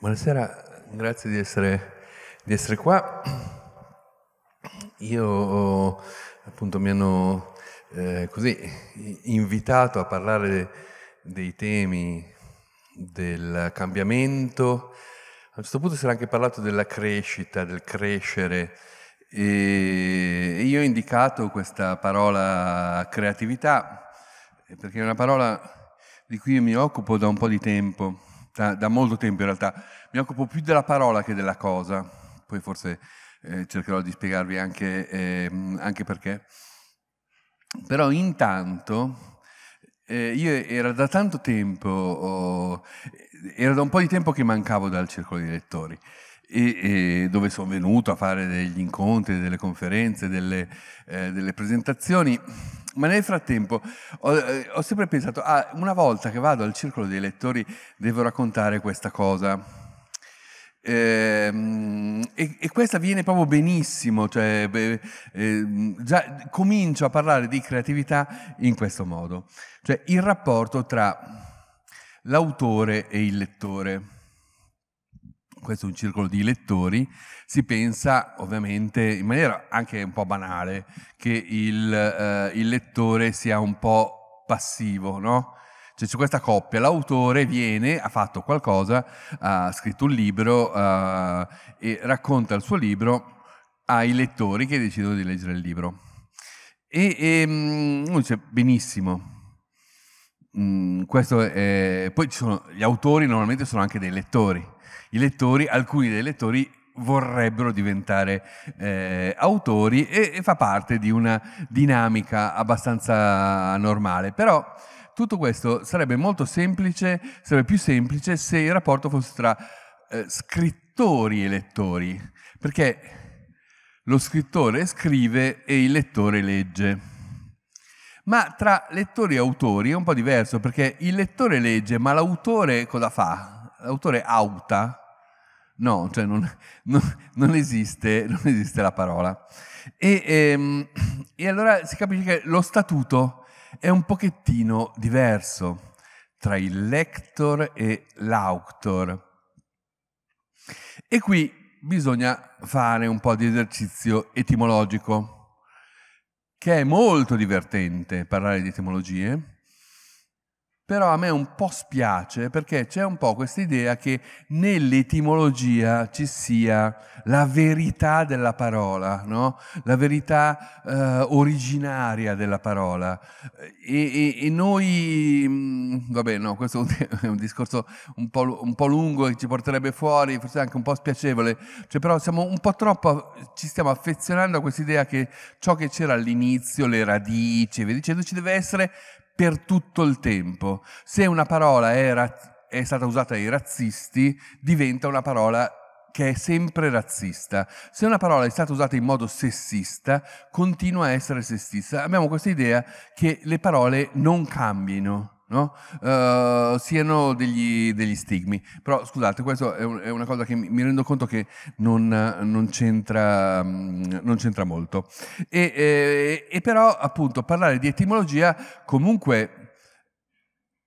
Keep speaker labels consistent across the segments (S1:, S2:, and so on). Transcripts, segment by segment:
S1: Buonasera, grazie di essere, di essere qua. Io appunto mi hanno eh, così invitato a parlare dei temi del cambiamento. A un certo punto si era anche parlato della crescita, del crescere. E io ho indicato questa parola creatività perché è una parola di cui mi occupo da un po' di tempo da, da, molto tempo in realtà. Mi occupo più della parola che della cosa, poi forse eh, cercherò di spiegarvi anche, eh, anche perché. Però intanto eh, io era da tanto tempo, oh, era da un po' di tempo che mancavo dal circolo dei lettori e, e dove sono venuto a fare degli incontri, delle conferenze, delle, eh, delle presentazioni, ma nel frattempo ho, eh, ho, sempre pensato, ah, una volta che vado al circolo dei lettori devo raccontare questa cosa. Ehm, e, e questa viene proprio benissimo, cioè, eh, già comincio a parlare di creatività in questo modo, cioè il rapporto tra l'autore e il lettore questo è un circolo di lettori, si pensa ovviamente in maniera anche un po' banale che il, eh, il lettore sia un po' passivo, no? Cioè c'è questa coppia, l'autore viene, ha fatto qualcosa, ha scritto un libro eh, e racconta il suo libro ai lettori che decidono di leggere il libro. E, e ehm, uno dice benissimo, Mm, è, poi sono, gli autori normalmente sono anche dei lettori i lettori, alcuni dei lettori vorrebbero diventare eh, autori e, e, fa parte di una dinamica abbastanza normale. Però tutto questo sarebbe molto semplice, sarebbe più semplice se il rapporto fosse tra eh, scrittori e lettori, perché lo scrittore scrive e il lettore legge. Ma tra lettori e autori è un po' diverso, perché il lettore legge, ma l'autore cosa fa? L'autore auta? No, cioè non, non, non, esiste, non esiste, la parola. E, ehm, e allora si capisce che lo statuto è un pochettino diverso tra il lector e l'auctor. E qui bisogna fare un po' di esercizio etimologico, che è molto divertente parlare di etimologie, però a me un po' spiace perché c'è un po' questa idea che nell'etimologia ci sia la verità della parola, no? la verità eh, originaria della parola. E, e, e noi, mm, vabbè no, questo è un discorso un po', un po', lungo che ci porterebbe fuori, forse anche un po' spiacevole, cioè, però siamo un po' troppo, ci stiamo affezionando a questa idea che ciò che c'era all'inizio, le radici, e dicendo, cioè ci deve essere per tutto il tempo. Se una parola è, è stata usata dai razzisti, diventa una parola che è sempre razzista. Se una parola è stata usata in modo sessista, continua a essere sessista. Abbiamo questa idea che le parole non cambino no? uh, siano degli, degli, stigmi. Però scusate, questa è, un, è, una cosa che mi, rendo conto che non, non, c'entra, mm, non c'entra, molto. E, e, e però appunto parlare di etimologia comunque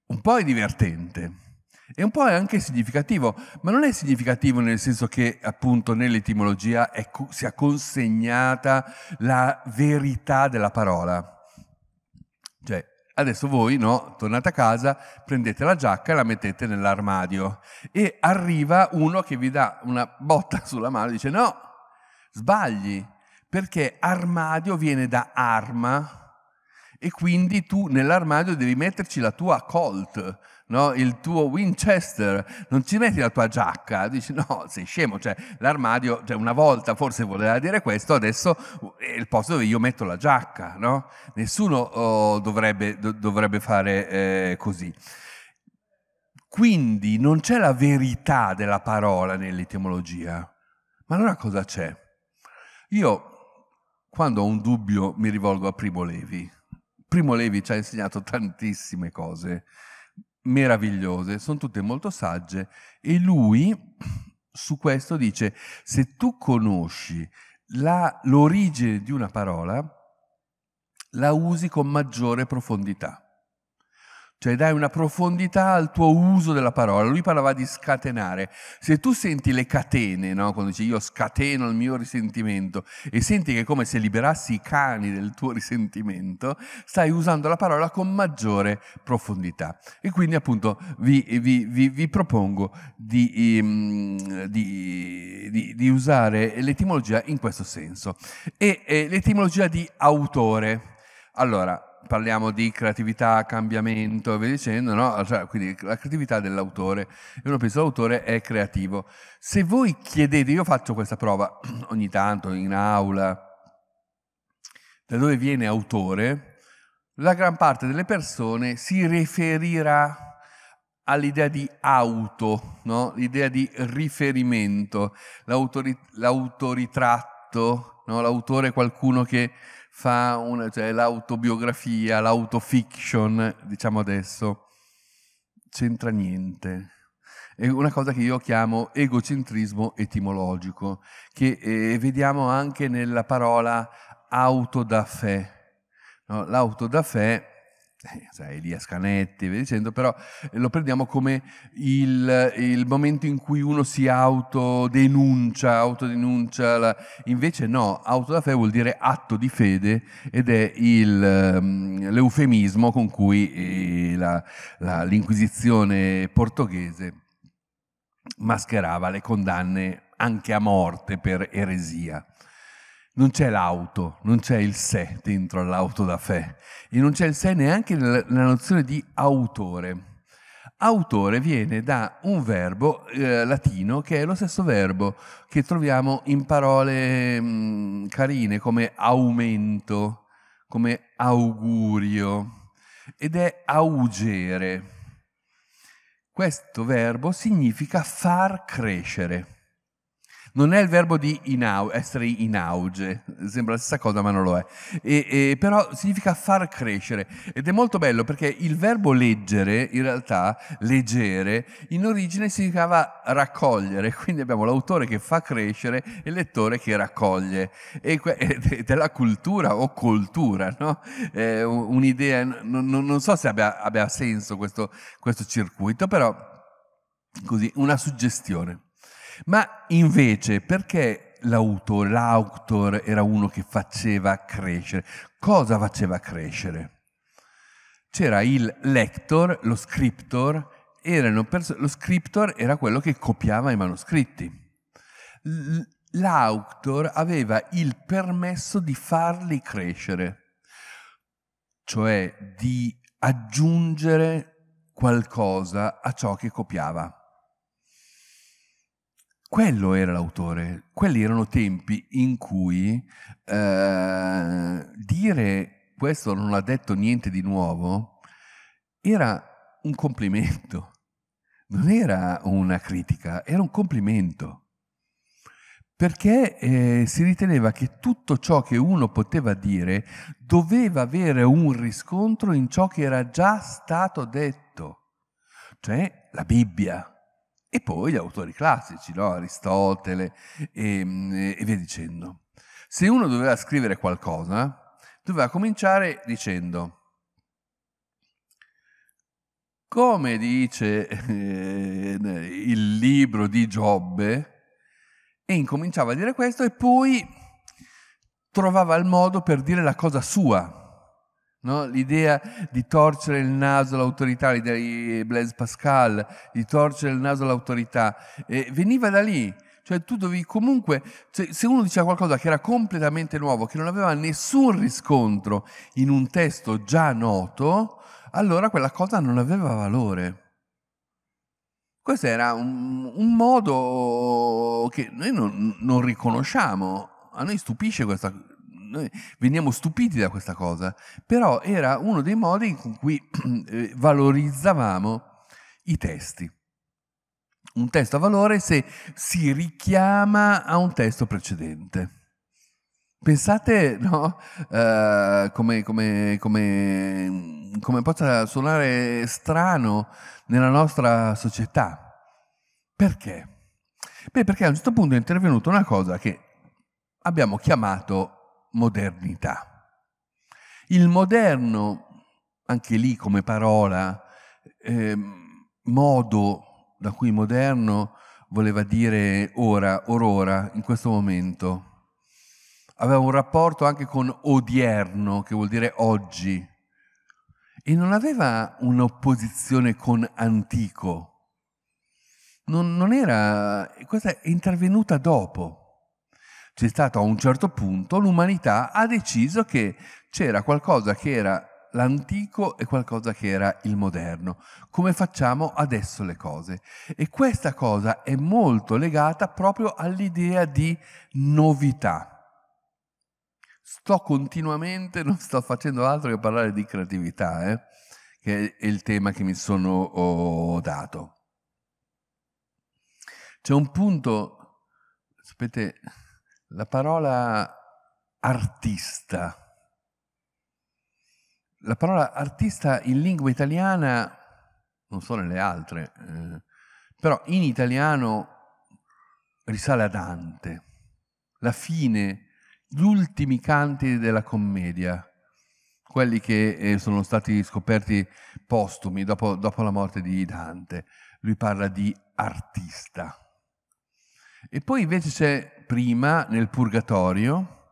S1: un po' è divertente. E un po' è anche significativo, ma non è significativo nel senso che appunto nell'etimologia è, sia consegnata la verità della parola. Cioè, Adesso voi no, tornate a casa, prendete la giacca e la mettete nell'armadio e arriva uno che vi dà una botta sulla mano e dice no, sbagli, perché armadio viene da arma e quindi tu nell'armadio devi metterci la tua colt, no? il tuo Winchester, non ci metti la tua giacca, dici no, sei scemo, cioè l'armadio, cioè, una volta forse voleva dire questo, adesso è eh, il posto dove io metto la giacca, no? Nessuno oh, dovrebbe, do, dovrebbe, fare eh, così. Quindi non c'è la verità della parola nell'etimologia. Ma allora cosa c'è? Io quando ho un dubbio mi rivolgo a Primo Levi. Primo Levi ci ha insegnato tantissime cose meravigliose, sono tutte molto sagge e lui su questo dice se tu conosci la, l'origine di una parola, la usi con maggiore profondità. Cioè dai una profondità al tuo uso della parola. Lui parlava di scatenare. Se tu senti le catene, no? quando dici io scateno il mio risentimento e senti che è come se liberassi i cani del tuo risentimento, stai usando la parola con maggiore profondità. E quindi appunto vi, vi, vi, vi propongo di, ehm, di, di, di, usare l'etimologia in questo senso. E eh, l'etimologia di autore. Allora, parliamo di creatività, cambiamento e via dicendo, no? cioè, quindi la creatività dell'autore. E uno pensa l'autore è creativo. Se voi chiedete, io faccio questa prova ogni tanto in aula, da dove viene autore, la gran parte delle persone si riferirà all'idea di auto, no? l'idea di riferimento, l'autori- l'autoritratto, No? L'autore è qualcuno che fa una, cioè, l'autobiografia, l'autofiction, diciamo adesso, c'entra niente. È una cosa che io chiamo egocentrismo etimologico, che eh, vediamo anche nella parola auto da autodafè. No? L'autodafè eh, sai, Elia Scanetti, via dicendo, però lo prendiamo come il, il, momento in cui uno si autodenuncia, autodenuncia, la... invece no, auto da fede vuol dire atto di fede ed è il, ehm, l'eufemismo con cui eh, la, la, l'inquisizione portoghese mascherava le condanne anche a morte per eresia. Non c'è l'auto, non c'è il sé dentro all'auto da fé e non c'è il sé neanche nella nozione di autore. Autore viene da un verbo eh, latino che è lo stesso verbo che troviamo in parole mh, mm, carine come aumento, come augurio ed è augere. Questo verbo significa far crescere. Non è il verbo di in au- essere in auge, sembra la stessa cosa ma non lo è, e, e, però significa far crescere ed è molto bello perché il verbo leggere, in realtà leggere, in origine significava raccogliere, quindi abbiamo l'autore che fa crescere e il lettore che raccoglie, e que- della cultura o cultura, no? eh, un'idea, non, non, so se abbia, abbia senso questo, questo circuito, però così, una suggestione. Ma invece perché l'autore, l'autor era uno che faceva crescere? Cosa faceva crescere? C'era il lector, lo scriptor, perso- lo scriptor era quello che copiava i manoscritti. L- l'autor aveva il permesso di farli crescere, cioè di aggiungere qualcosa a ciò che copiava. Quello era l'autore, quelli erano tempi in cui eh, dire questo non ha detto niente di nuovo era un complimento, non era una critica, era un complimento, perché eh, si riteneva che tutto ciò che uno poteva dire doveva avere un riscontro in ciò che era già stato detto, cioè la Bibbia e poi gli autori classici, no? Aristotele e, mm, e via dicendo. Se uno doveva scrivere qualcosa, doveva cominciare dicendo, come dice eh, il libro di Giobbe, e incominciava a dire questo e poi trovava il modo per dire la cosa sua. No? L'idea di torcere il naso all'autorità, l'idea di Blaise Pascal, di torcere il naso all'autorità, eh, veniva da lì. Cioè tu dovevi comunque, cioè, se uno diceva qualcosa che era completamente nuovo, che non aveva nessun riscontro in un testo già noto, allora quella cosa non aveva valore. Questo era un, un modo che noi non, non riconosciamo. A noi stupisce questa, noi veniamo stupiti da questa cosa, però era uno dei modi con cui eh, valorizzavamo i testi. Un testo ha valore se si richiama a un testo precedente. Pensate no, uh, come, come, come, come possa suonare strano nella nostra società. Perché? Beh, perché a un certo punto è intervenuta una cosa che abbiamo chiamato modernità. Il moderno, anche lì come parola, eh, modo da cui moderno voleva dire ora, orora, in questo momento. Aveva un rapporto anche con odierno, che vuol dire oggi, e non aveva un'opposizione con antico. Non, non era, questa è intervenuta dopo c'è stato a un certo punto l'umanità ha deciso che c'era qualcosa che era l'antico e qualcosa che era il moderno, come facciamo adesso le cose. E questa cosa è molto legata proprio all'idea di novità. Sto continuamente, non sto facendo altro che parlare di creatività, eh? che è il tema che mi sono dato. C'è un punto, sapete, la parola artista. La parola artista in lingua italiana, non so nelle altre, eh, però in italiano risale a Dante, la fine, gli ultimi canti della commedia, quelli che eh, sono stati scoperti postumi dopo, dopo la morte di Dante. Lui parla di artista. E poi invece c'è prima nel purgatorio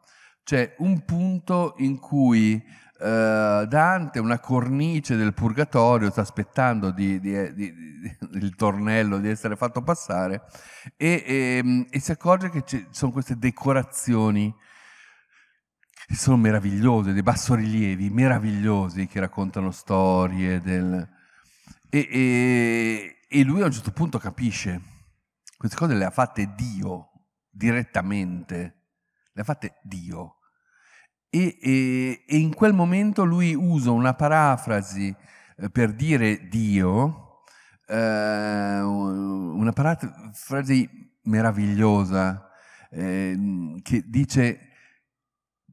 S1: c'è un punto in cui eh, Dante, una cornice del purgatorio, sta aspettando di, di, di, il tornello di essere fatto passare e, e, ehm, e si accorge che ci sono queste decorazioni che sono meravigliose, dei bassorilievi meravigliosi che raccontano storie del... e, e lui a un certo punto capisce, queste cose le ha fatte Dio direttamente, le ha fatte Dio. E, e, e in quel momento lui usa una parafrasi eh, per dire Dio, eh, una parafrasi meravigliosa eh, che dice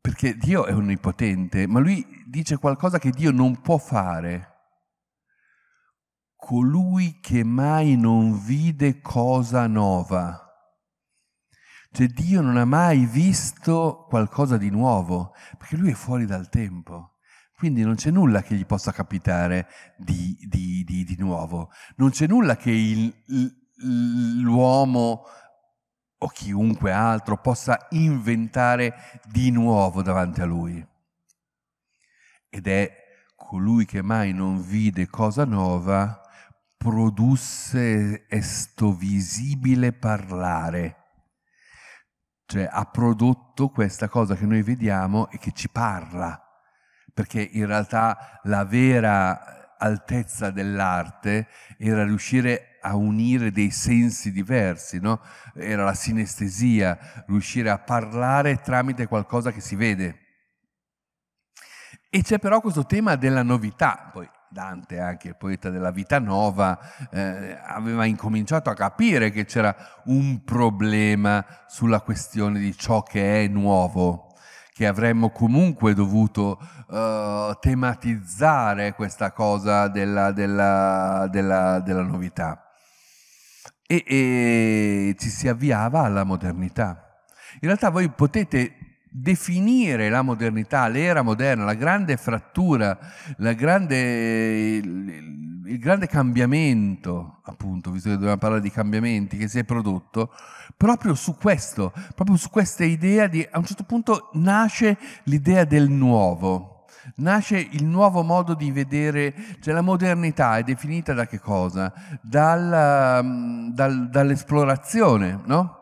S1: perché Dio è onnipotente, ma lui dice qualcosa che Dio non può fare. Colui che mai non vide cosa nova cioè Dio non ha mai visto qualcosa di nuovo, perché lui è fuori dal tempo. Quindi non c'è nulla che gli possa capitare di, di, di, di nuovo. Non c'è nulla che il, l'uomo o chiunque altro possa inventare di nuovo davanti a lui. Ed è colui che mai non vide cosa nuova, produsse esto visibile parlare cioè ha prodotto questa cosa che noi vediamo e che ci parla, perché in realtà la vera altezza dell'arte era riuscire a unire dei sensi diversi, no? era la sinestesia, riuscire a parlare tramite qualcosa che si vede. E c'è però questo tema della novità, poi Dante, anche il poeta della vita nuova, eh, aveva incominciato a capire che c'era un problema sulla questione di ciò che è nuovo, che avremmo comunque dovuto eh, tematizzare questa cosa della, della, della, della novità. E, e ci si avviava alla modernità. In realtà voi potete definire la modernità, l'era moderna, la grande frattura, la grande, il, il, grande cambiamento, appunto, visto che dobbiamo parlare di cambiamenti, che si è prodotto, proprio su questo, proprio su questa idea di, a un certo punto nasce l'idea del nuovo, nasce il nuovo modo di vedere, cioè la modernità è definita da che cosa? Dalla, mm, dal, dall'esplorazione, no?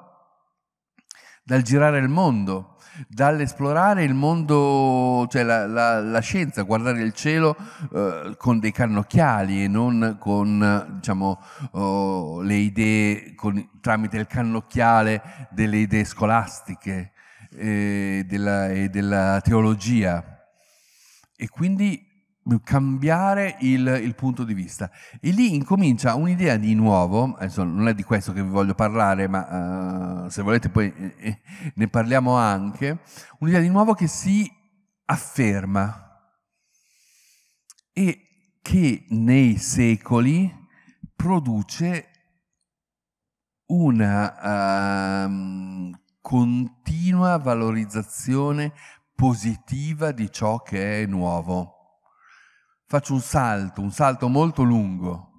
S1: Dal girare il mondo dall'esplorare il mondo, cioè la, la, la scienza, guardare il cielo eh, con dei cannocchiali e non con diciamo, oh, le idee, con, tramite il cannocchiale delle idee scolastiche e eh, della, e della teologia. E quindi Mm, cambiare il, il, punto di vista e lì incomincia un'idea di nuovo adesso non è di questo che vi voglio parlare ma uh, se volete poi eh, eh, ne parliamo anche un'idea di nuovo che si afferma e che nei secoli produce una uh, continua valorizzazione positiva di ciò che è nuovo faccio un salto, un salto molto lungo.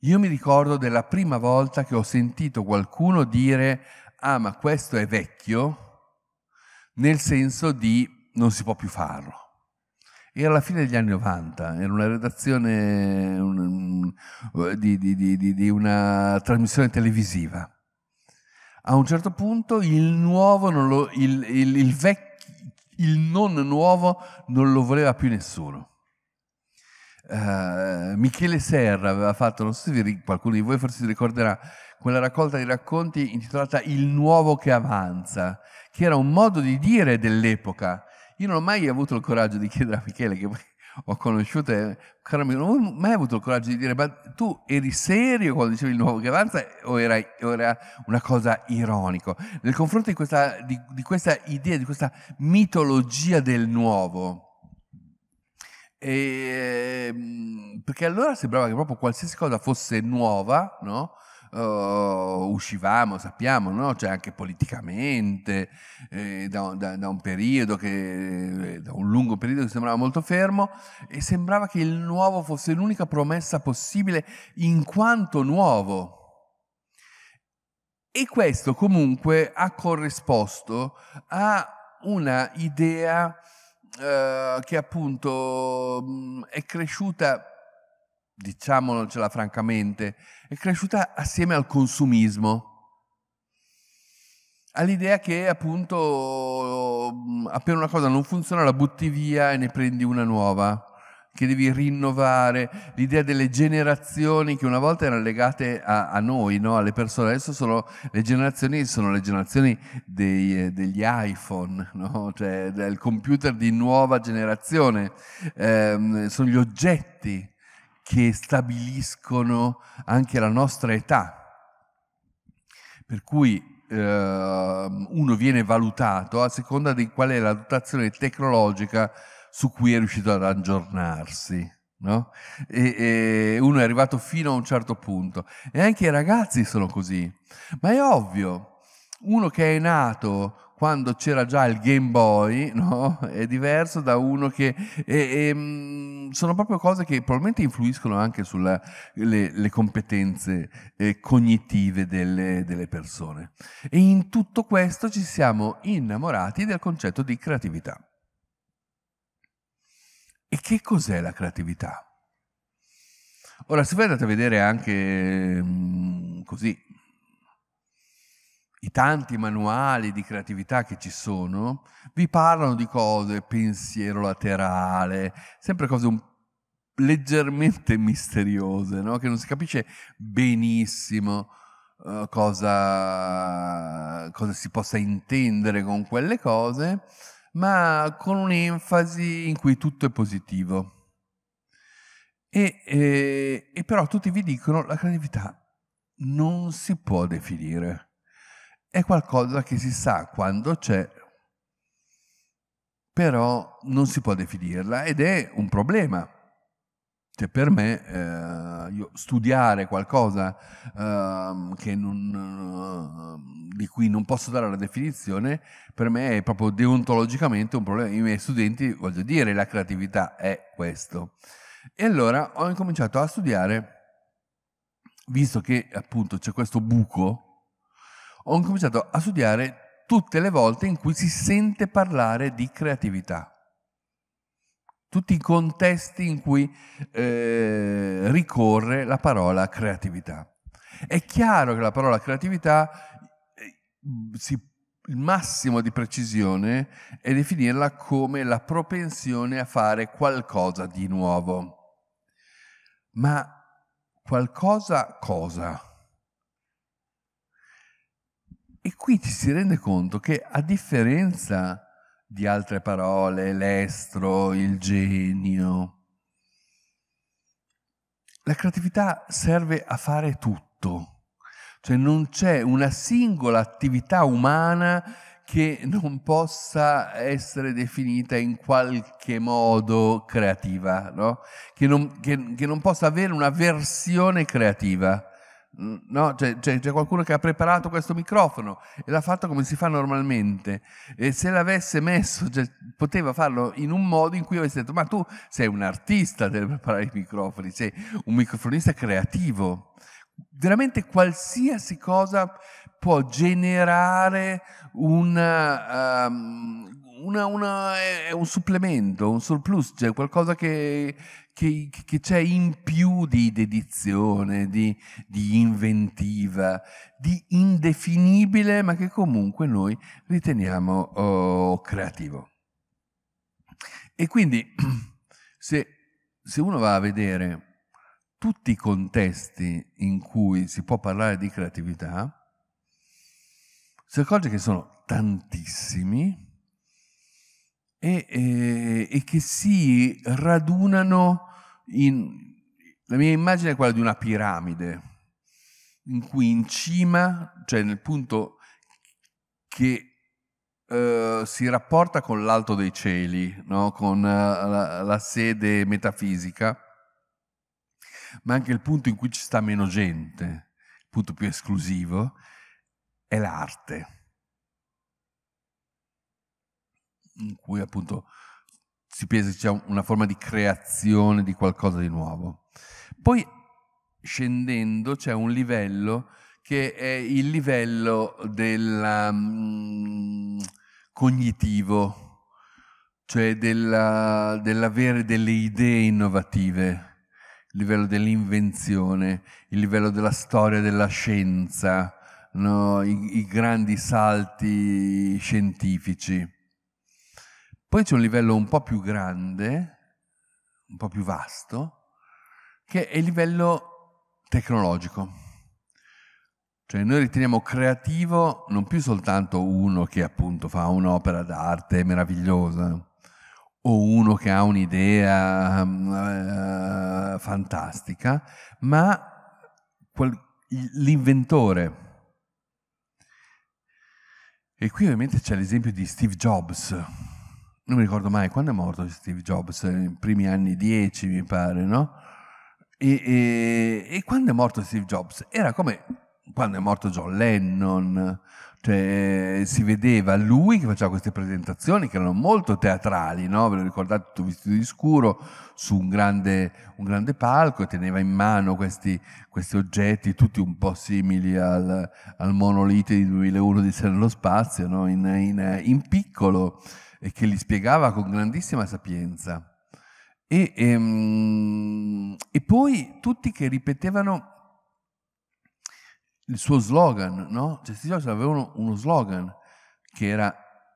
S1: Io mi ricordo della prima volta che ho sentito qualcuno dire, ah ma questo è vecchio, nel senso di non si può più farlo. Era la fine degli anni 90, era una redazione un, di, di, di, di una trasmissione televisiva. A un certo punto il nuovo, lo, il, il, il, vecchio, il non nuovo non lo voleva più nessuno eh, Michele Serra aveva fatto, non so se qualcuno di voi forse si ricorderà, quella raccolta di racconti intitolata Il nuovo che avanza, che era un modo di dire dell'epoca. Io non ho mai avuto il coraggio di chiedere a Michele, che ho conosciuto, eh, caro mio, non ho mai avuto il coraggio di dire, ma tu eri serio quando dicevi il nuovo che avanza o era, o era una cosa ironica? Nel confronto di questa, di, di questa idea, di questa mitologia del nuovo, e, mhmm, perché allora sembrava che proprio qualsiasi cosa fosse nuova, no? Uh, uscivamo, sappiamo, no? cioè anche politicamente, eh, da, da, da, un periodo che, da un lungo periodo che sembrava molto fermo, e sembrava che il nuovo fosse l'unica promessa possibile in quanto nuovo. E questo comunque ha corrisposto a una idea eh, che appunto mh, mm, è cresciuta, diciamocela francamente, è cresciuta assieme al consumismo, all'idea che appunto mh, mm, appena una cosa non funziona la butti via e ne prendi una nuova che devi rinnovare, l'idea delle generazioni che una volta erano legate a, a noi, no? alle persone, adesso sono le generazioni, sono le generazioni dei, eh, degli iPhone, no? cioè del computer di nuova generazione, eh, sono gli oggetti che stabiliscono anche la nostra età. Per cui eh, uno viene valutato a seconda di qual è la dotazione tecnologica su cui è riuscito ad aggiornarsi. No? E, e uno è arrivato fino a un certo punto e anche i ragazzi sono così. Ma è ovvio, uno che è nato quando c'era già il Game Boy, no? È diverso da uno che... E, e, mm, sono proprio cose che probabilmente influiscono anche sulle competenze eh, cognitive delle, delle persone. E in tutto questo ci siamo innamorati del concetto di creatività. E che cos'è la creatività? Ora, se voi andate a vedere anche mm, così i tanti manuali di creatività che ci sono, vi parlano di cose, pensiero laterale, sempre cose un leggermente misteriose, no? che non si capisce benissimo uh, cosa, cosa si possa intendere con quelle cose, ma con un'enfasi in cui tutto è positivo. E, e, e però tutti vi dicono che la creatività non si può definire. È qualcosa che si sa quando c'è, però non si può definirla ed è un problema cioè, per me eh, studiare qualcosa ehm, eh, non, di cui non posso dare la definizione, per me è proprio deontologicamente un problema. I miei studenti, voglio dire, la creatività è questo. E allora ho incominciato a studiare, visto che appunto c'è questo buco, ho incominciato a studiare tutte le volte in cui si sente parlare di creatività tutti i contesti in cui eh, ricorre la parola creatività. È chiaro che la parola creatività eh, si, il massimo di precisione è definirla come la propensione a fare qualcosa di nuovo. Ma qualcosa cosa? E qui ci si rende conto che a differenza di altre parole, l'estro, il genio. La creatività serve a fare tutto, cioè non c'è una singola attività umana che non possa essere definita in qualche modo creativa, no? che, non, che, che non possa avere una versione creativa. Mm, no, c'è, cioè, c'è, cioè, c'è, qualcuno che ha preparato questo microfono e l'ha fatto come si fa normalmente. E se l'avesse messo, cioè, poteva farlo in un modo in cui avesse detto: Ma tu sei un artista deve preparare i microfoni, sei un microfonista creativo. Veramente qualsiasi cosa può generare una, um, ehm, una, una, un supplemento, un surplus, cioè qualcosa che, che, che c'è in più di dedizione, di, di inventiva, di indefinibile, ma che comunque noi riteniamo oh, creativo. E quindi se, se uno va a vedere tutti i contesti in cui si può parlare di creatività, si accorge che sono tantissimi e, e, e, che si radunano in, la mia immagine è quella di una piramide, in cui in cima, cioè nel punto che eh, si rapporta con l'alto dei cieli, no? con eh, la, la sede metafisica, ma anche il punto in cui ci sta meno gente, il punto più esclusivo, è l'arte, in cui appunto si pensa che c'è una forma di creazione di qualcosa di nuovo. Poi scendendo c'è un livello che è il livello del um, mm, cognitivo, cioè della, dell'avere delle idee innovative, il livello dell'invenzione, il livello della storia della scienza, no? I, i grandi salti scientifici. Poi c'è un livello un po' più grande, un po' più vasto, che è il livello tecnologico. Cioè noi riteniamo creativo non più soltanto uno che appunto fa un'opera d'arte meravigliosa o uno che ha un'idea mm, eh, fantastica, ma quel, l'inventore. E qui ovviamente c'è l'esempio di Steve Jobs, non mi ricordo mai quando è morto Steve Jobs, nei eh, primi anni 10 mi pare, no? E, e, e, quando è morto Steve Jobs era come quando è morto John Lennon, cioè si vedeva lui che faceva queste presentazioni che erano molto teatrali, no? ve lo ricordate tutto vestito di scuro, su un grande, un grande palco e teneva in mano questi, questi, oggetti tutti un po' simili al, al monolite di 2001 di Nello Spazio, no? in, in, in piccolo e che li spiegava con grandissima sapienza. E, e, ehm, e, poi tutti che ripetevano il suo slogan, no? Cioè, Questi cioè, avevano uno slogan che era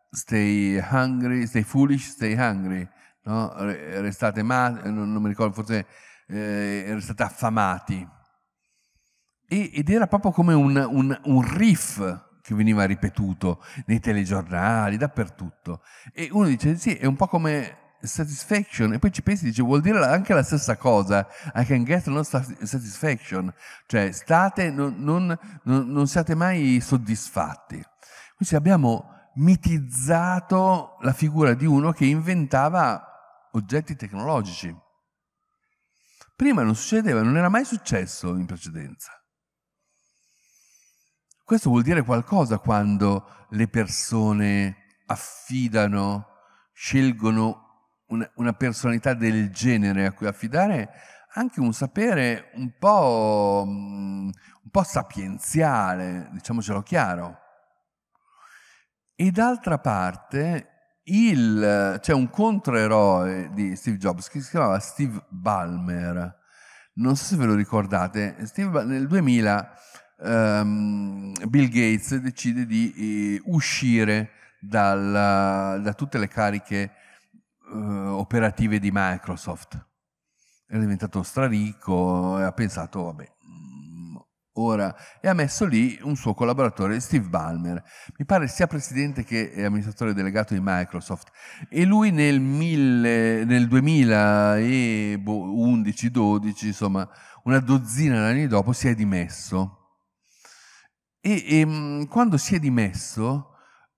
S1: stay hungry, stay foolish, stay hungry, no? Restate matti, non, non, mi ricordo, forse eh, restate affamati. E, ed era proprio come un, un, un riff che veniva ripetuto nei telegiornali, dappertutto. E uno dice sì, è un po' come satisfaction e poi ci pensi dice vuol dire anche la stessa cosa I can get no satisfaction cioè state non, non, non siate mai soddisfatti quindi abbiamo mitizzato la figura di uno che inventava oggetti tecnologici prima non succedeva non era mai successo in precedenza questo vuol dire qualcosa quando le persone affidano, scelgono una, una personalità del genere a cui affidare anche un sapere un po', mm, un po' sapienziale, diciamocelo chiaro. E d'altra parte il, c'è un controeroe di Steve Jobs che si chiamava Steve Ballmer. Non so se ve lo ricordate, Steve, nel 2000 um, Bill Gates decide di eh, uscire dalla, da tutte le cariche eh, operative di Microsoft. È diventato straricco e ha pensato, vabbè, mm, ora, e ha messo lì un suo collaboratore, Steve Ballmer, mi pare sia presidente che amministratore delegato di Microsoft, e lui nel, mille, nel 2011-12, boh, insomma, una dozzina d'anni dopo si è dimesso e, e ehm, quando si è dimesso,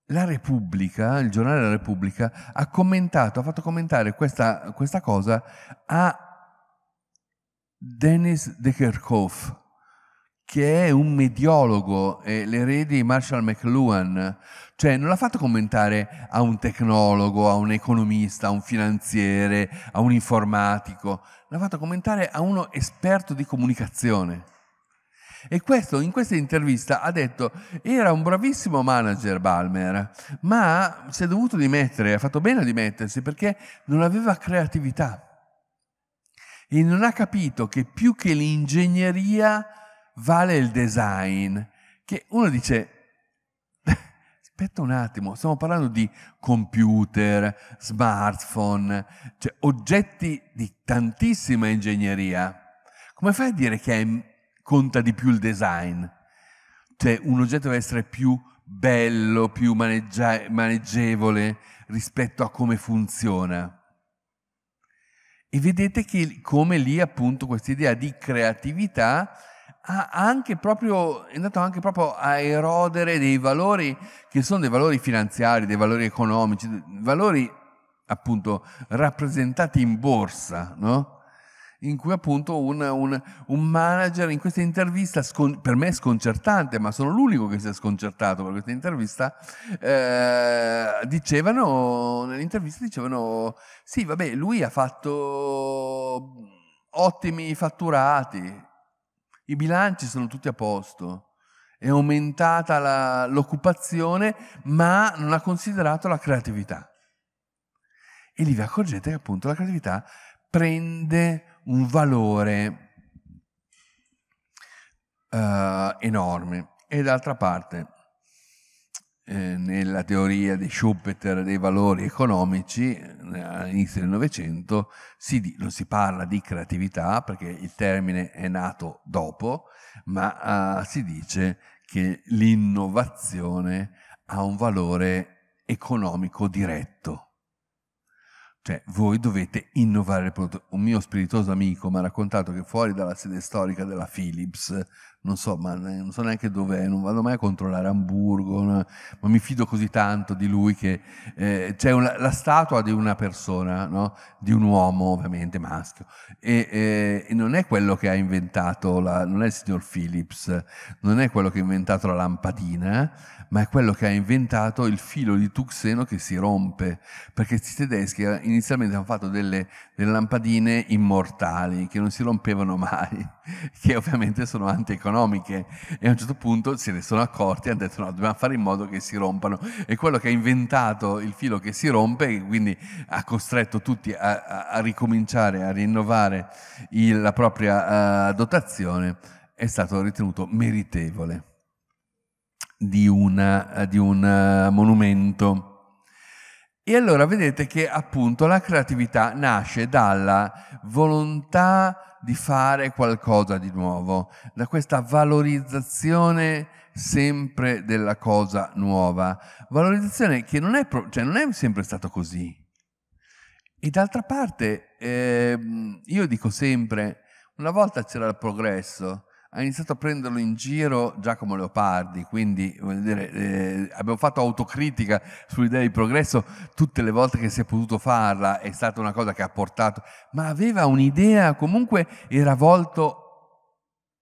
S1: la Repubblica, il giornale La Repubblica, ha commentato, ha fatto commentare questa, questa cosa a Dennis de Kerkhoff, che è un mediologo, e l'erede di Marshall McLuhan. Cioè, non l'ha fatto commentare a un tecnologo, a un economista, a un finanziere, a un informatico. L'ha fatto commentare a uno esperto di comunicazione. E questo in questa intervista ha detto era un bravissimo manager Balmer, ma si è dovuto dimettere, ha fatto bene a dimettersi perché non aveva creatività e non ha capito che più che l'ingegneria vale il design, che uno dice aspetta un attimo, stiamo parlando di computer, smartphone, cioè oggetti di tantissima ingegneria. Come fai a dire che è conta di più il design. Cioè un oggetto deve essere più bello, più maneggevole rispetto a come funziona. E vedete che, come lì appunto questa idea di creatività anche proprio, è andato anche proprio a erodere dei valori che sono dei valori finanziari, dei valori economici, valori appunto rappresentati in borsa, no? in cui appunto un, un, un manager in questa intervista, scon- per me sconcertante, ma sono l'unico che si è sconcertato per questa intervista, eh, dicevano, nell'intervista dicevano, sì vabbè, lui ha fatto ottimi fatturati, i bilanci sono tutti a posto, è aumentata la, l'occupazione, ma non ha considerato la creatività. E lì vi accorgete che appunto la creatività prende un valore uh, enorme. E d'altra parte, eh, nella teoria di Schumpeter dei valori economici, eh, all'inizio del Novecento, non si parla di creatività perché il termine è nato dopo, ma uh, si dice che l'innovazione ha un valore economico diretto cioè, voi dovete innovare il prodotto. Un mio spiritoso amico mi ha raccontato che fuori dalla sede storica della Philips non so, ma non so neanche dov'è, non vado mai a controllare Hamburgo, no? ma mi fido così tanto di lui che eh, c'è una, la statua di una persona, no? di un uomo ovviamente maschio, e, eh, e, non è quello che ha inventato, la, non è il signor Phillips, non è quello che ha inventato la lampadina, ma è quello che ha inventato il filo di tuxeno che si rompe, perché questi tedeschi eh, inizialmente hanno fatto delle, delle lampadine immortali, che non si rompevano mai, che ovviamente sono anti-economiche economiche e a un certo punto se ne sono accorti e hanno detto no, dobbiamo fare in modo che si rompano. E quello che ha inventato il filo che si rompe e quindi ha costretto tutti a, a, a ricominciare a rinnovare il, la propria uh, dotazione è stato ritenuto meritevole di, una, eh, di un uh, monumento. E allora vedete che appunto la creatività nasce dalla volontà di fare qualcosa di nuovo, da questa valorizzazione sempre della cosa nuova, valorizzazione che non è, cioè non è sempre stata così. E d'altra parte, eh, io dico sempre, una volta c'era il progresso, ha iniziato a prenderlo in giro Giacomo Leopardi, quindi dire, eh, abbiamo fatto autocritica sull'idea di progresso tutte le volte che si è potuto farla, è stata una cosa che ha portato, ma aveva un'idea, comunque era volto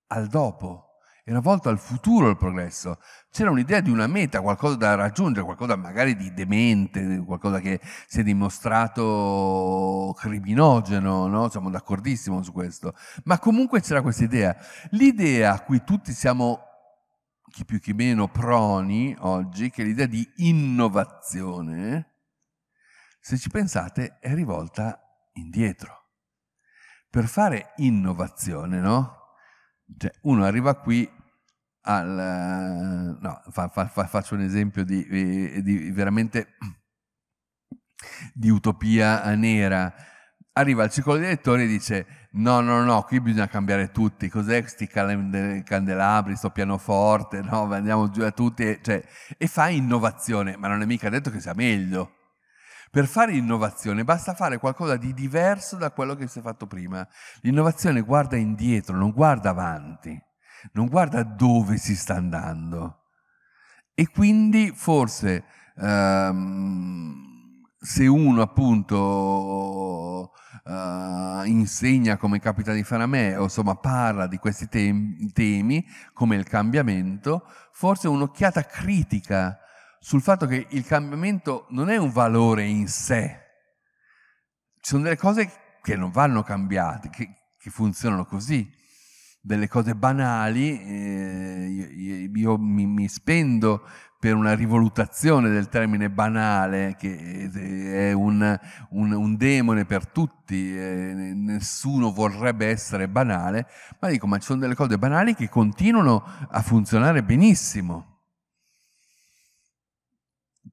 S1: al dopo era volto al futuro il progresso, c'era un'idea di una meta, qualcosa da raggiungere, qualcosa magari di demente, qualcosa che si è dimostrato criminogeno, no? siamo d'accordissimo su questo, ma comunque c'era questa idea. L'idea a cui tutti siamo, chi più chi meno, proni oggi, che è l'idea di innovazione, se ci pensate, è rivolta indietro. Per fare innovazione, no? cioè, uno arriva qui al, no, fa, fa, fa, faccio un esempio di, eh, di veramente di utopia nera arriva al ciclo dei lettori e dice no no no qui bisogna cambiare tutti cos'è questi candelabri sto pianoforte no andiamo giù a tutti cioè, e fa innovazione ma non è mica detto che sia meglio per fare innovazione basta fare qualcosa di diverso da quello che si è fatto prima. L'innovazione guarda indietro, non guarda avanti, non guarda dove si sta andando. E quindi forse ehm, se uno appunto Uh, insegna come capita di fare a me, o insomma parla di questi temi, temi come il cambiamento, forse un'occhiata critica sul fatto che il cambiamento non è un valore in sé. Ci sono delle cose che non vanno cambiate, che, che funzionano così, delle cose banali. Eh, io, io mi, mi, spendo per una rivolutazione del termine banale, che è un, un, un demone per tutti, eh, nessuno vorrebbe essere banale, ma dico, ma ci sono delle cose banali che continuano a funzionare benissimo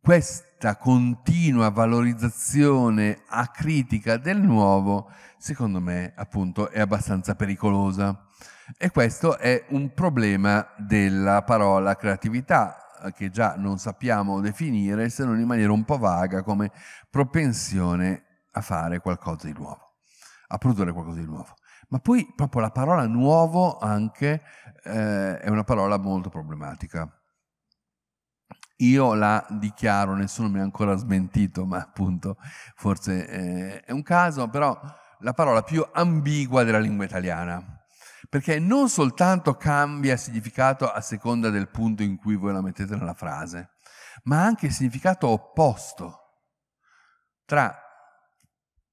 S1: questa continua valorizzazione a critica del nuovo, secondo me, appunto, è abbastanza pericolosa. E questo è un problema della parola creatività, eh, che già non sappiamo definire se non in maniera un po' vaga come propensione a fare qualcosa di nuovo, a produrre qualcosa di nuovo. Ma poi proprio la parola nuovo anche eh, è una parola molto problematica io la dichiaro, nessuno mi ha ancora smentito, ma appunto forse eh, è un caso, però la parola più ambigua della lingua italiana, perché non soltanto cambia significato a seconda del punto in cui voi la mettete nella frase, ma anche il significato opposto. Tra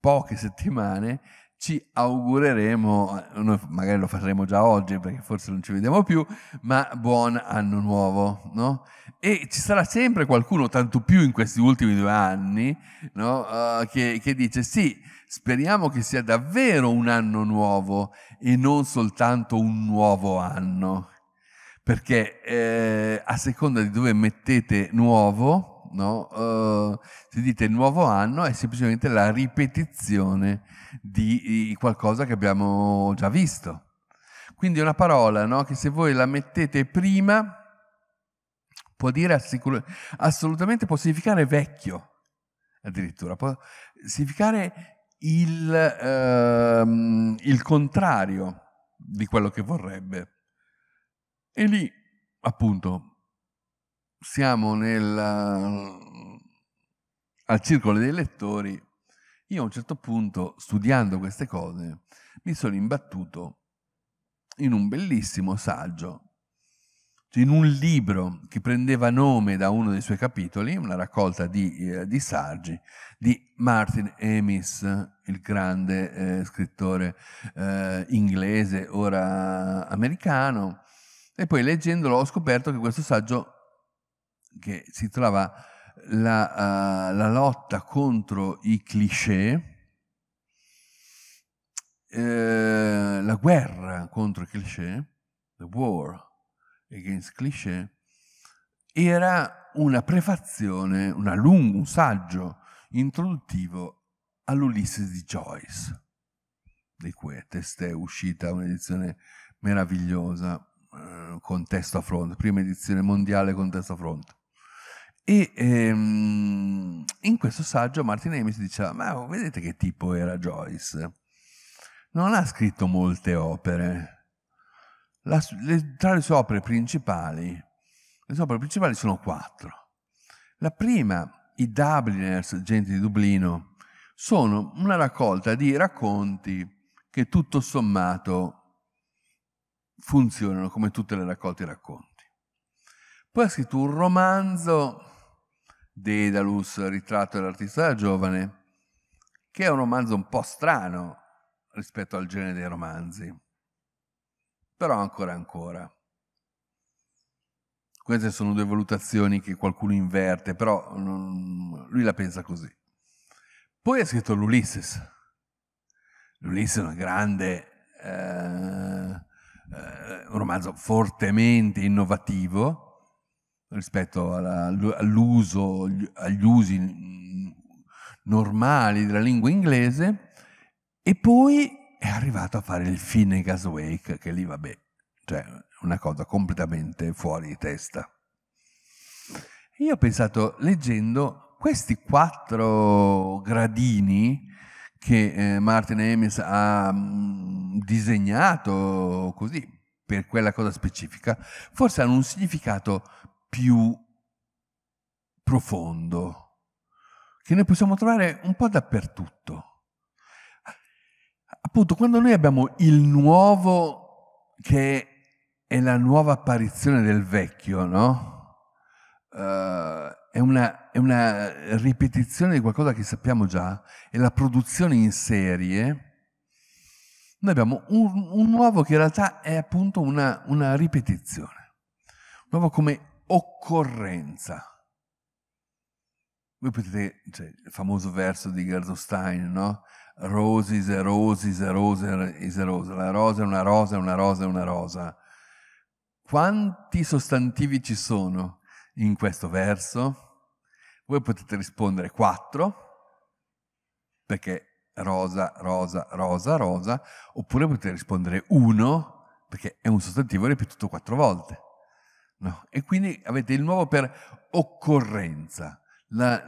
S1: poche settimane ci augureremo, eh, noi magari lo faremo già oggi perché forse non ci vediamo più, ma buon anno nuovo, no? E ci sarà sempre qualcuno, tanto più in questi ultimi due anni, no? uh, che, che dice sì, speriamo che sia davvero un anno nuovo e non soltanto un nuovo anno, perché eh, a seconda di dove mettete nuovo, no? Uh, ehm, se dite nuovo anno è semplicemente la ripetizione di, di qualcosa che abbiamo già visto. Quindi è una parola no? che se voi la mettete prima può dire assicur- assolutamente può significare vecchio, addirittura può significare il, ehm, il contrario di quello che vorrebbe. E lì, appunto, siamo nel, al circolo dei lettori, io a un certo punto, studiando queste cose, mi sono imbattuto in un bellissimo saggio, cioè in un libro che prendeva nome da uno dei suoi capitoli, una raccolta di, eh, di saggi, di Martin Amis, il grande eh, scrittore eh, inglese, ora americano, e poi leggendolo ho scoperto che questo saggio che si trova la, uh, la lotta contro i cliché, eh, la guerra contro i cliché, the war against cliché, era una prefazione, una lunga, un saggio introduttivo all'Ulisse di Joyce, di cui è uscita un'edizione meravigliosa eh, con a fronte, prima edizione mondiale con testo a fronte. E ehm, in questo saggio Martin Amis diceva, ma vedete che tipo era Joyce? Non ha scritto molte opere. La, le, tra le sue opere principali, le sue opere principali sono quattro. La prima, i Dubliners, gente di Dublino, sono una raccolta di racconti che tutto sommato funzionano come tutte le raccolte di racconti. Poi ha scritto un romanzo Daedalus, Ritratto dell'artista da giovane, che è un romanzo un po' strano rispetto al genere dei romanzi, però ancora ancora. Queste sono due valutazioni che qualcuno inverte, però lui la pensa così. Poi ha scritto l'Ulisses. L'Ulisses è un grande... Eh, eh, un romanzo fortemente innovativo, rispetto alla, all'uso, agli usi normali della lingua inglese e poi è arrivato a fare il Finnegas Wake, che lì vabbè, cioè una cosa completamente fuori di testa. E io ho pensato, leggendo questi quattro gradini che eh, Martin Amis ha mh, mm, disegnato così per quella cosa specifica, forse hanno un significato più profondo, che noi possiamo trovare un po' dappertutto. Appunto, quando noi abbiamo il nuovo che è la nuova apparizione del vecchio, no? Uh, è, una, è una ripetizione di qualcosa che sappiamo già, è la produzione in serie, noi abbiamo un, un, nuovo che in realtà è appunto una, una ripetizione, un nuovo come occorrenza. Voi potete, cioè, il famoso verso di Gerzostein, no? Rose rose is is a a rose is a rose. la rosa è una rosa, una rosa è una rosa. Quanti sostantivi ci sono in questo verso? Voi potete rispondere quattro, perché rosa, rosa, rosa, rosa, oppure potete rispondere uno, perché è un sostantivo ripetuto quattro volte. No. E quindi avete il nuovo per occorrenza, la,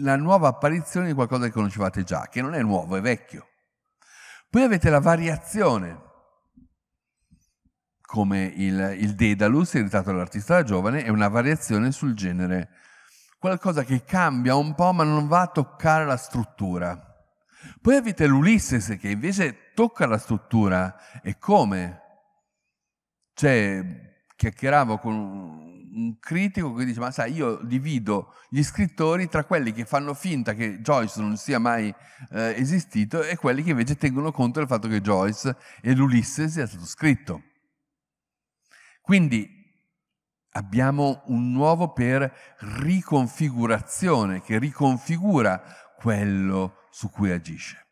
S1: la nuova apparizione di qualcosa che conoscevate già, che non è nuovo, è vecchio. Poi avete la variazione','//////////////////////////////////////////////////////////////////////////////////////////////////////////////////////////////////////////////////////////////////////////////////////////////////////////////////////////////////////////////////////////////////////////////////////////////////////////////////////////////////////////////////////////////////////////////////////// come come? il, Daedalus, è dall'artista da giovane, una variazione sul genere, qualcosa che che cambia un po' ma non va a toccare la la struttura. struttura Poi avete invece tocca e cioè, chiacchieravo con un critico che dice, ma sai, io divido gli scrittori tra quelli che fanno finta che Joyce non sia mai eh, esistito e quelli che invece tengono conto del fatto che Joyce e l'Ulisse sia stato scritto. Quindi abbiamo un nuovo per riconfigurazione, che riconfigura quello su cui agisce.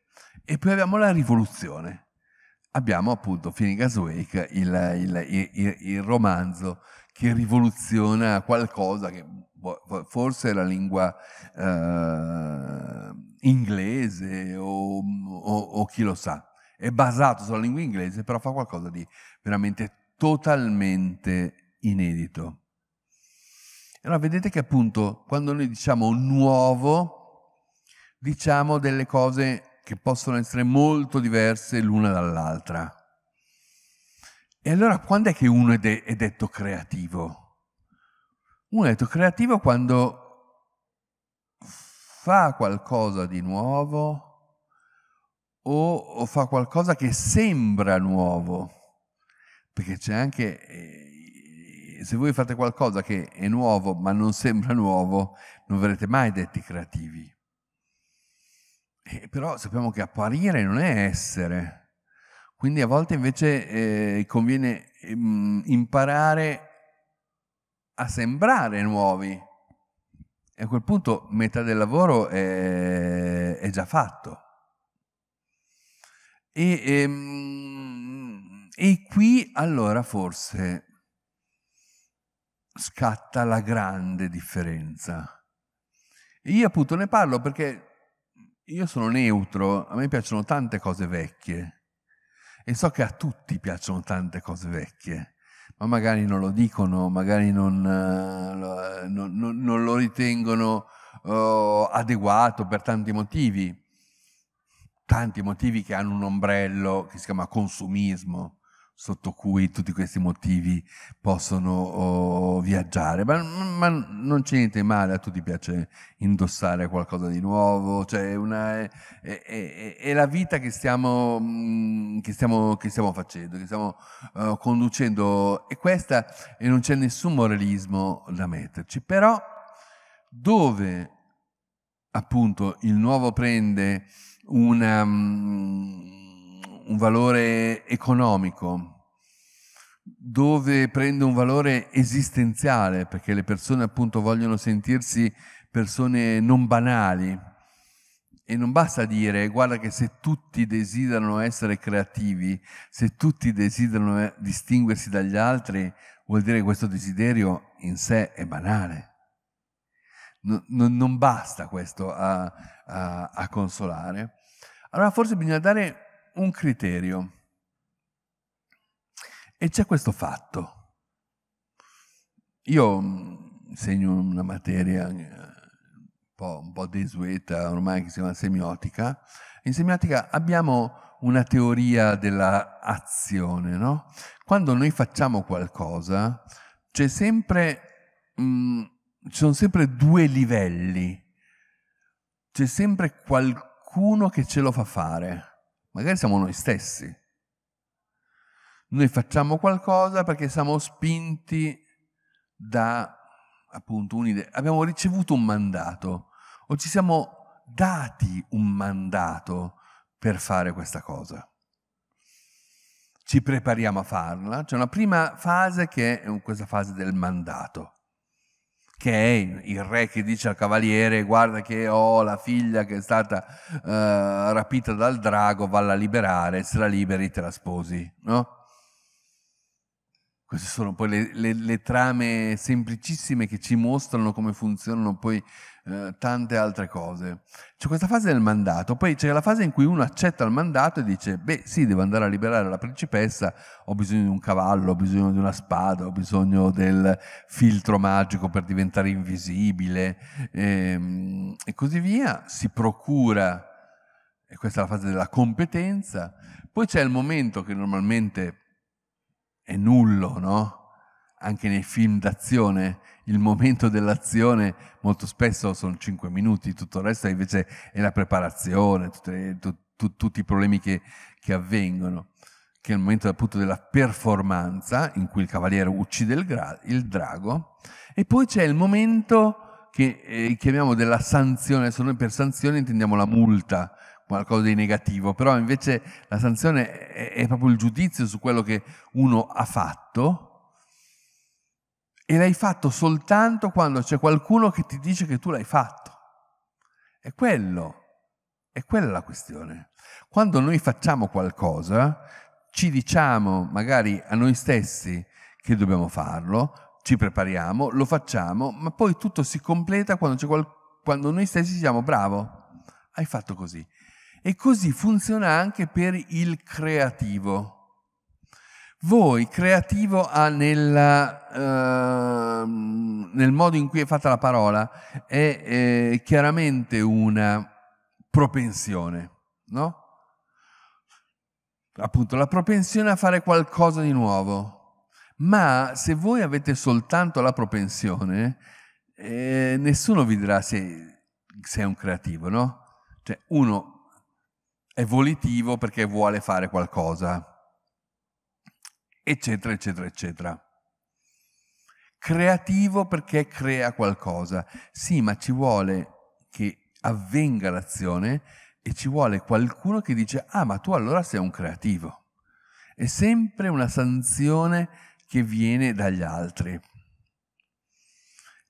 S1: E poi abbiamo la rivoluzione, abbiamo appunto Finnegan's Wake, il, il, il, il, romanzo che rivoluziona qualcosa che boh, forse la lingua eh, inglese o, o, o chi lo sa. È basato sulla lingua inglese, però fa qualcosa di veramente totalmente inedito. Allora vedete che appunto quando noi diciamo nuovo, diciamo delle cose che possono essere molto diverse l'una dall'altra. E allora quando è che uno è, de- è detto creativo? Uno è detto creativo quando fa qualcosa di nuovo o, o, fa qualcosa che sembra nuovo, perché c'è anche, eh, se voi fate qualcosa che è nuovo ma non sembra nuovo, non verrete mai detti creativi. Eh, però sappiamo che apparire non è essere. Quindi a volte invece eh, conviene ehm, imparare a sembrare nuovi. E a quel punto metà del lavoro è, è già fatto. E, ehm, e qui allora forse scatta la grande differenza. E io appunto ne parlo perché io sono neutro, a me piacciono tante cose vecchie e so che a tutti piacciono tante cose vecchie, ma magari non lo dicono, magari non, eh, eh, non, non, lo ritengono oh, adeguato per tanti motivi, tanti motivi che hanno un ombrello che si chiama consumismo sotto cui tutti questi motivi possono oh, viaggiare, ma, ma non c'è niente male, a tutti piace indossare qualcosa di nuovo, cioè una, è, è, è, è, la vita che stiamo, mm, che stiamo, che stiamo facendo, che stiamo uh, conducendo e questa, e non c'è nessun moralismo da metterci, però dove appunto il nuovo prende una... Um, un valore economico, dove prende un valore esistenziale, perché le persone appunto vogliono sentirsi persone non banali. E non basta dire, guarda che se tutti desiderano essere creativi, se tutti desiderano eh, distinguersi dagli altri, vuol dire che questo desiderio in sé è banale. No, no, non basta questo a, a, a consolare. Allora forse bisogna dare un criterio. E c'è questo fatto. Io insegno mm, una materia eh, un po', un po desueta ormai che si chiama semiotica. In semiotica abbiamo una teoria dell'azione, no? Quando noi facciamo qualcosa c'è sempre, mh, mm, ci sono sempre due livelli. C'è sempre qualcuno che ce lo fa fare Magari siamo noi stessi. Noi facciamo qualcosa perché siamo spinti da appunto un'idea. Abbiamo ricevuto un mandato o ci siamo dati un mandato per fare questa cosa. Ci prepariamo a farla. C'è una prima fase che è questa fase del mandato che è il re che dice al cavaliere guarda che ho la figlia che è stata eh, rapita dal drago, valla a liberare, se la liberi te la sposi, no? Queste sono poi le, le, le trame semplicissime che ci mostrano come funzionano poi eh, tante altre cose. C'è questa fase del mandato, poi c'è la fase in cui uno accetta il mandato e dice, beh sì, devo andare a liberare la principessa, ho bisogno di un cavallo, ho bisogno di una spada, ho bisogno del filtro magico per diventare invisibile e, ehm, e così via. Si procura, e questa è la fase della competenza, poi c'è il momento che normalmente è nullo, no? anche nei film d'azione, il momento dell'azione molto spesso sono 5 minuti, tutto il resto invece è la preparazione, tutte, tu, tu, tutti i problemi che, che, avvengono, che è il momento appunto della performance in cui il cavaliere uccide il, gra- il drago, e poi c'è il momento che eh, chiamiamo della sanzione, se noi per sanzione intendiamo la multa, qualcosa di negativo, però invece la sanzione è, è proprio il giudizio su quello che uno ha fatto e l'hai fatto soltanto quando c'è qualcuno che ti dice che tu l'hai fatto. È quello, è quella la questione. Quando noi facciamo qualcosa, ci diciamo magari a noi stessi che dobbiamo farlo, ci prepariamo, lo facciamo, ma poi tutto si completa quando, qual- quando noi stessi diciamo bravo, hai fatto così. E così funziona anche per il creativo. Voi creativo ah, nella, eh, nel modo in cui è fatta la parola è eh, chiaramente una propensione, no? Appunto, la propensione a fare qualcosa di nuovo. Ma se voi avete soltanto la propensione, eh, nessuno vi dirà se, se è un creativo, no? Cioè, uno è volitivo perché vuole fare qualcosa eccetera, eccetera, eccetera. Creativo perché crea qualcosa. Sì, ma ci vuole che avvenga l'azione e ci vuole qualcuno che dice, ah, ma tu allora sei un creativo. È sempre una sanzione che viene dagli altri.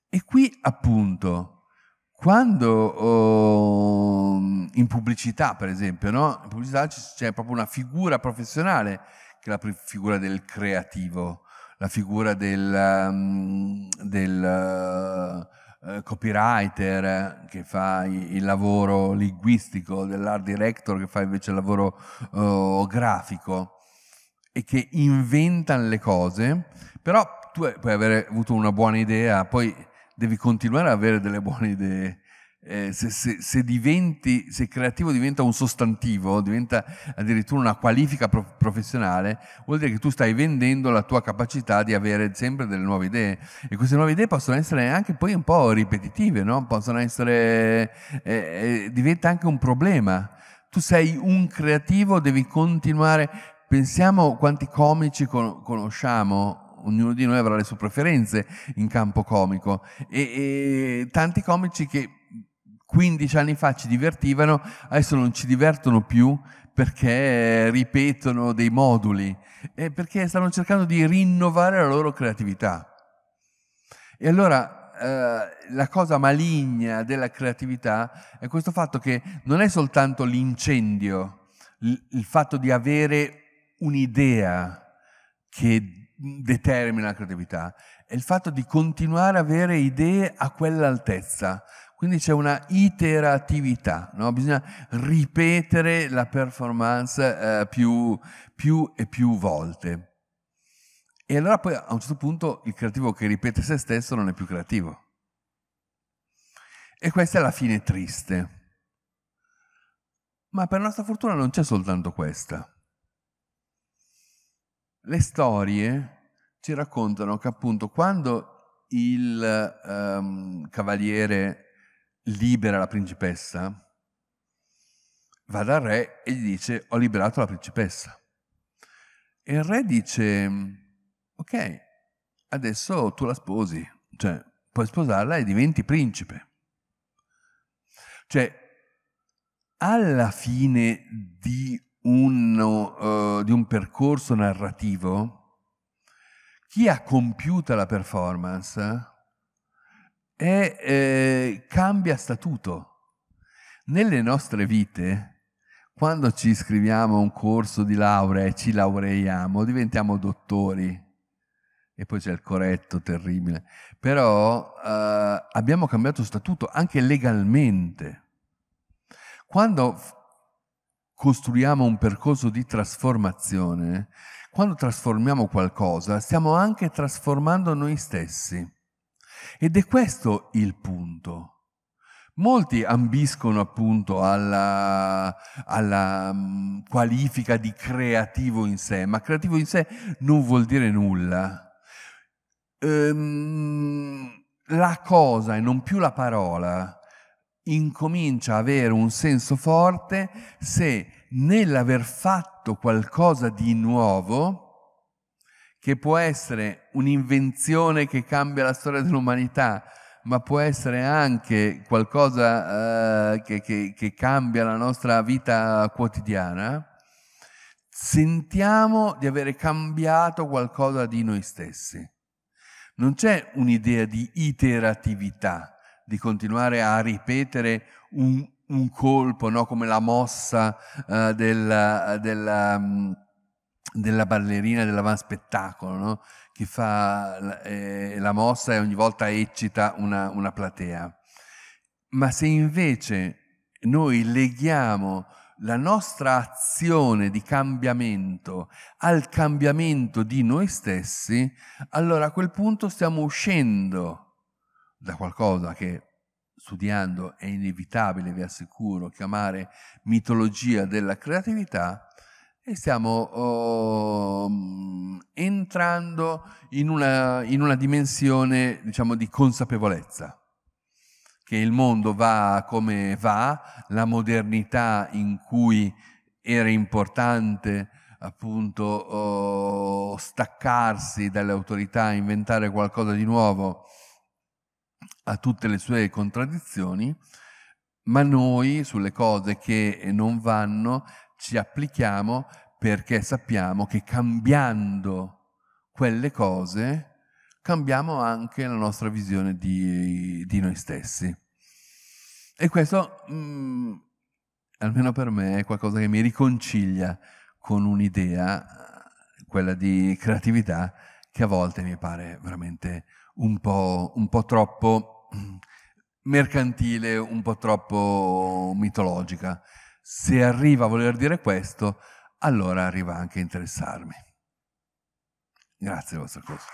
S1: E qui appunto, quando oh, in pubblicità, per esempio, no? in pubblicità c'è proprio una figura professionale che la figura del creativo, la figura del, mm, del eh, eh, copywriter che fa il lavoro linguistico, dell'art director che fa invece il lavoro uh, grafico e che inventano le cose, però tu puoi avere avuto una buona idea, poi devi continuare ad avere delle buone idee eh, se, se, se, diventi, se creativo diventa un sostantivo, diventa addirittura una qualifica prof- professionale, vuol dire che tu stai vendendo la tua capacità di avere sempre delle nuove idee. E queste nuove idee possono essere anche poi un po' ripetitive, no? possono essere, eh, eh, diventa anche un problema. Tu sei un creativo, devi continuare. Pensiamo quanti comici con- conosciamo ognuno di noi avrà le sue preferenze in campo comico e, e tanti comici che 15 anni fa ci divertivano, adesso non ci divertono più perché ripetono dei moduli e perché stanno cercando di rinnovare la loro creatività. E allora eh, la cosa maligna della creatività è questo fatto che non è soltanto l'incendio, il fatto di avere un'idea che determina la creatività, è il fatto di continuare a avere idee a quell'altezza, quindi c'è una iteratività, no? bisogna ripetere la performance eh, più, più e più volte. E allora poi a un certo punto il creativo che ripete se stesso non è più creativo. E questa è la fine triste. Ma per nostra fortuna non c'è soltanto questa. Le storie ci raccontano che appunto quando il um, cavaliere libera la principessa, va dal re e gli dice ho liberato la principessa. E il re dice ok, adesso tu la sposi, cioè puoi sposarla e diventi principe. Cioè, alla fine di, uno, uh, eh, di un percorso narrativo, chi ha compiuto la performance e eh, cambia statuto. Nelle nostre vite, quando ci iscriviamo a un corso di laurea e ci laureiamo, diventiamo dottori. E poi c'è il corretto terribile. Però eh, abbiamo cambiato statuto anche legalmente. Quando costruiamo un percorso di trasformazione, quando trasformiamo qualcosa, stiamo anche trasformando noi stessi. Ed è questo il punto. Molti ambiscono appunto alla, alla mm, qualifica di creativo in sé, ma creativo in sé non vuol dire nulla. Ehm, la cosa e non più la parola incomincia a avere un senso forte se nell'aver fatto qualcosa di nuovo che può essere un'invenzione che cambia la storia dell'umanità, ma può essere anche qualcosa eh, che, che, che cambia la nostra vita quotidiana, sentiamo di avere cambiato qualcosa di noi stessi. Non c'è un'idea di iteratività, di continuare a ripetere un, un colpo, no? come la mossa uh, del, del, um, della ballerina dell'avan spettacolo no? che fa eh, la mossa e ogni volta eccita una, una platea. Ma se invece noi leghiamo la nostra azione di cambiamento al cambiamento di noi stessi, allora a quel punto stiamo uscendo da qualcosa che studiando è inevitabile, vi assicuro, chiamare mitologia della creatività e stiamo oh, entrando in una, in una dimensione, diciamo, di consapevolezza che il mondo va come va, la modernità in cui era importante appunto oh, staccarsi dalle autorità, inventare qualcosa di nuovo, ha tutte le sue contraddizioni, ma noi sulle cose che non vanno ci applichiamo perché sappiamo che cambiando quelle cose cambiamo anche la nostra visione di, di noi stessi. E questo, mh, mm, almeno per me, è qualcosa che mi riconcilia con un'idea, quella di creatività, che a volte mi pare veramente un po', un po troppo mercantile, un po' troppo mitologica se arriva a voler dire questo, allora arriva anche a interessarmi. Grazie del vostro corso.